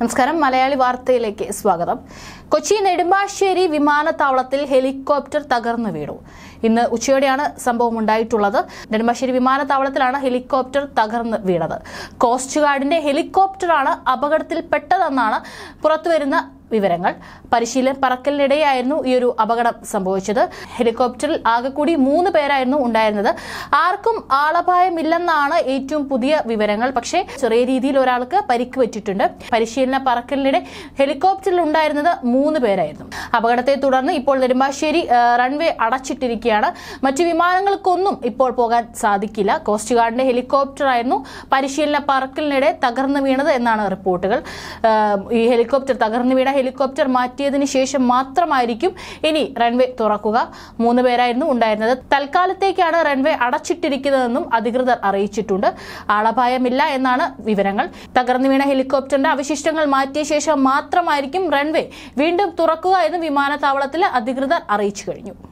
നമസ്കാരം മലയാളി വാർത്തയിലേക്ക് സ്വാഗതം കൊച്ചി നെടുമ്പാശ്ശേരി വിമാനത്താവളത്തിൽ ഹെലികോപ്റ്റർ തകർന്നു വീണു ഇന്ന് ഉച്ചയോടെയാണ് സംഭവം ഉണ്ടായിട്ടുള്ളത് നെടുമ്പാശ്ശേരി വിമാനത്താവളത്തിലാണ് ഹെലികോപ്റ്റർ തകർന്ന് വീണത് കോസ്റ്റ് ഗാർഡിന്റെ ഹെലികോപ്റ്ററാണ് അപകടത്തിൽപ്പെട്ടതെന്നാണ് പുറത്തുവരുന്ന വിവരങ്ങൾ പരിശീലന പറക്കലിനിടെയായിരുന്നു ഈ ഒരു അപകടം സംഭവിച്ചത് ഹെലികോപ്റ്ററിൽ ആകെ കൂടി മൂന്ന് പേരായിരുന്നു ഉണ്ടായിരുന്നത് ആർക്കും ആളപായമില്ലെന്നാണ് ഏറ്റവും പുതിയ വിവരങ്ങൾ പക്ഷേ ചെറിയ രീതിയിൽ ഒരാൾക്ക് പരിക്ക് വെച്ചിട്ടുണ്ട് പരിശീലന പറക്കലിനിടെ ഹെലികോപ്റ്ററിൽ ഉണ്ടായിരുന്നത് മൂന്ന് പേരായിരുന്നു അപകടത്തെ തുടർന്ന് ഇപ്പോൾ നെടുമ്പാശ്ശേരി റൺവേ അടച്ചിട്ടിരിക്കുകയാണ് മറ്റു വിമാനങ്ങൾക്കൊന്നും ഇപ്പോൾ പോകാൻ സാധിക്കില്ല കോസ്റ്റ് ഗാർഡിന്റെ ഹെലികോപ്റ്ററായിരുന്നു പരിശീലന പറക്കലിനിടെ തകർന്നു വീണത് എന്നാണ് റിപ്പോർട്ടുകൾ ഈ ഹെലികോപ്റ്റർ തകർന്നു വീണ ഹെലികോപ്റ്റർ മാറ്റിയതിനു ശേഷം മാത്രമായിരിക്കും ഇനി റൺവേ തുറക്കുക മൂന്ന് പേരായിരുന്നു ഉണ്ടായിരുന്നത് തൽക്കാലത്തേക്കാണ് റൺവേ അടച്ചിട്ടിരിക്കുന്നതെന്നും അധികൃതർ അറിയിച്ചിട്ടുണ്ട് ആളപായമില്ല എന്നാണ് വിവരങ്ങൾ തകർന്നു വീണ ഹെലികോപ്റ്ററിന്റെ അവശിഷ്ടങ്ങൾ മാറ്റിയ ശേഷം മാത്രമായിരിക്കും റൺവേ വീണ്ടും തുറക്കുക എന്ന് വിമാനത്താവളത്തിലെ അധികൃതർ അറിയിച്ചു കഴിഞ്ഞു